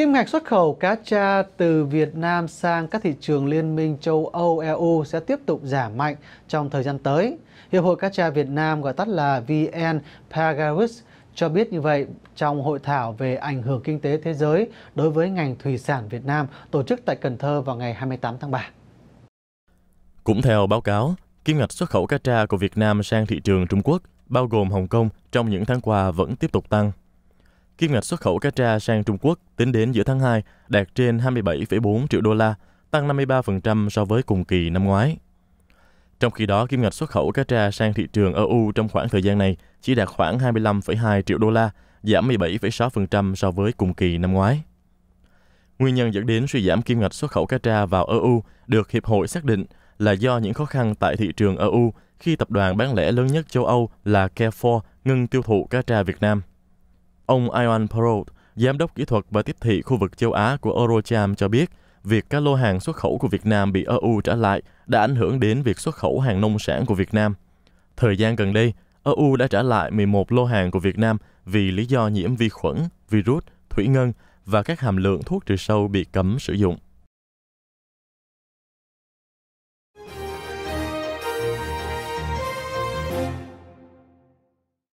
Kim ngạch xuất khẩu cá tra từ Việt Nam sang các thị trường liên minh châu Âu EU sẽ tiếp tục giảm mạnh trong thời gian tới. Hiệp hội cá tra Việt Nam gọi tắt là VN Pagaris cho biết như vậy trong hội thảo về ảnh hưởng kinh tế thế giới đối với ngành thủy sản Việt Nam tổ chức tại Cần Thơ vào ngày 28 tháng 3. Cũng theo báo cáo, kim ngạch xuất khẩu cá tra của Việt Nam sang thị trường Trung Quốc, bao gồm Hồng Kông, trong những tháng qua vẫn tiếp tục tăng. Kim ngạch xuất khẩu cá tra sang Trung Quốc tính đến giữa tháng 2 đạt trên 27,4 triệu đô la, tăng 53% so với cùng kỳ năm ngoái. Trong khi đó, kim ngạch xuất khẩu cá tra sang thị trường EU trong khoảng thời gian này chỉ đạt khoảng 25,2 triệu đô la, giảm 17,6% so với cùng kỳ năm ngoái. Nguyên nhân dẫn đến suy giảm kim ngạch xuất khẩu cá tra vào EU được Hiệp hội xác định là do những khó khăn tại thị trường EU khi tập đoàn bán lẻ lớn nhất châu Âu là Carrefour ngừng tiêu thụ cá tra Việt Nam. Ông Ion Perot, Giám đốc kỹ thuật và tiếp thị khu vực châu Á của Eurocham cho biết, việc các lô hàng xuất khẩu của Việt Nam bị EU trả lại đã ảnh hưởng đến việc xuất khẩu hàng nông sản của Việt Nam. Thời gian gần đây, EU đã trả lại 11 lô hàng của Việt Nam vì lý do nhiễm vi khuẩn, virus, thủy ngân và các hàm lượng thuốc trừ sâu bị cấm sử dụng.